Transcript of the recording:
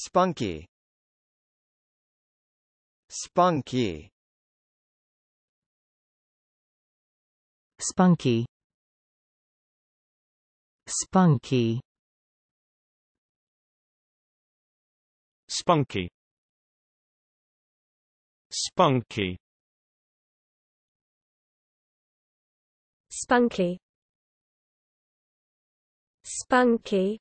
Spunky Spunky Spunky Spunky Spunky Spunky Spunky Spunky